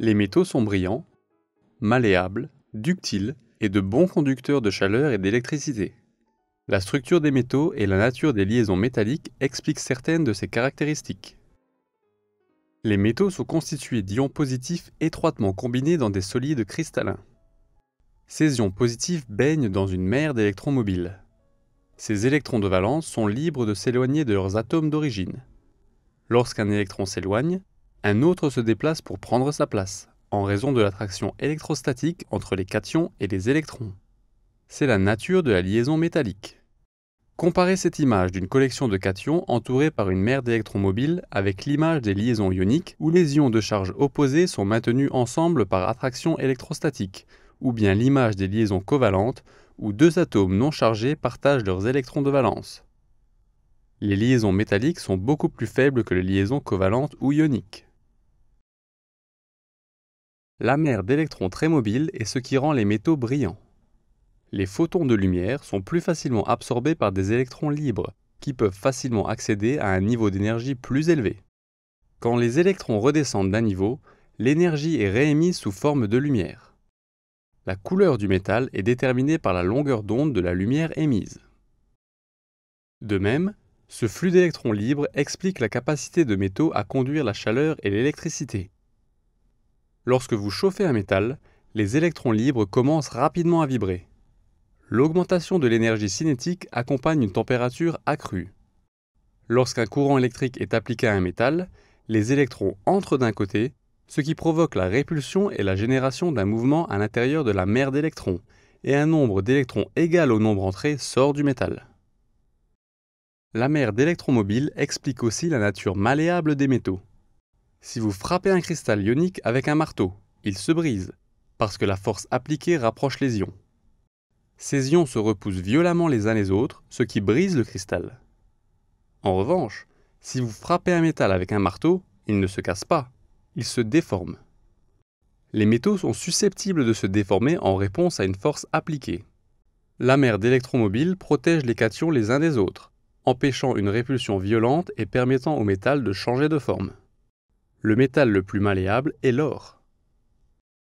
Les métaux sont brillants, malléables, ductiles et de bons conducteurs de chaleur et d'électricité. La structure des métaux et la nature des liaisons métalliques expliquent certaines de ces caractéristiques. Les métaux sont constitués d'ions positifs étroitement combinés dans des solides cristallins. Ces ions positifs baignent dans une mer d'électrons mobiles. Ces électrons de valence sont libres de s'éloigner de leurs atomes d'origine. Lorsqu'un électron s'éloigne, un autre se déplace pour prendre sa place, en raison de l'attraction électrostatique entre les cations et les électrons. C'est la nature de la liaison métallique. Comparez cette image d'une collection de cations entourée par une mer d'électrons mobiles avec l'image des liaisons ioniques où les ions de charge opposés sont maintenus ensemble par attraction électrostatique, ou bien l'image des liaisons covalentes où deux atomes non chargés partagent leurs électrons de valence. Les liaisons métalliques sont beaucoup plus faibles que les liaisons covalentes ou ioniques la mer d'électrons très mobiles est ce qui rend les métaux brillants. Les photons de lumière sont plus facilement absorbés par des électrons libres, qui peuvent facilement accéder à un niveau d'énergie plus élevé. Quand les électrons redescendent d'un niveau, l'énergie est réémise sous forme de lumière. La couleur du métal est déterminée par la longueur d'onde de la lumière émise. De même, ce flux d'électrons libres explique la capacité de métaux à conduire la chaleur et l'électricité. Lorsque vous chauffez un métal, les électrons libres commencent rapidement à vibrer. L'augmentation de l'énergie cinétique accompagne une température accrue. Lorsqu'un courant électrique est appliqué à un métal, les électrons entrent d'un côté, ce qui provoque la répulsion et la génération d'un mouvement à l'intérieur de la mer d'électrons, et un nombre d'électrons égal au nombre entré sort du métal. La mer mobiles explique aussi la nature malléable des métaux. Si vous frappez un cristal ionique avec un marteau, il se brise, parce que la force appliquée rapproche les ions. Ces ions se repoussent violemment les uns les autres, ce qui brise le cristal. En revanche, si vous frappez un métal avec un marteau, il ne se casse pas, il se déforme. Les métaux sont susceptibles de se déformer en réponse à une force appliquée. La mer d'électromobiles protège les cations les uns des autres, empêchant une répulsion violente et permettant au métal de changer de forme le métal le plus malléable est l'or.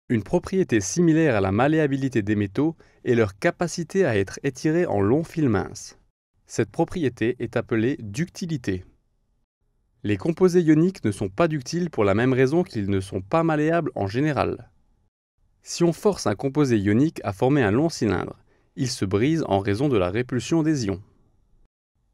Une propriété similaire à la malléabilité des métaux est leur capacité à être étirés en longs fils minces. Cette propriété est appelée ductilité. Les composés ioniques ne sont pas ductiles pour la même raison qu'ils ne sont pas malléables en général. Si on force un composé ionique à former un long cylindre, il se brise en raison de la répulsion des ions.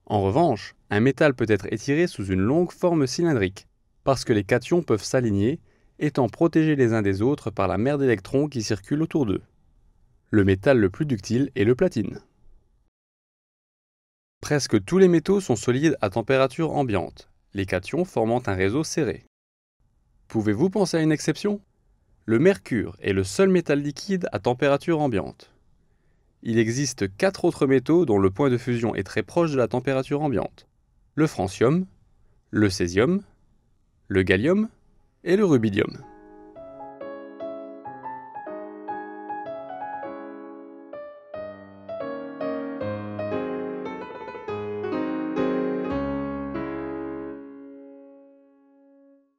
En revanche, un métal peut être étiré sous une longue forme cylindrique, parce que les cations peuvent s'aligner, étant protégés les uns des autres par la mer d'électrons qui circule autour d'eux. Le métal le plus ductile est le platine. Presque tous les métaux sont solides à température ambiante, les cations formant un réseau serré. Pouvez-vous penser à une exception Le mercure est le seul métal liquide à température ambiante. Il existe quatre autres métaux dont le point de fusion est très proche de la température ambiante. Le francium, le césium, le gallium et le rubidium.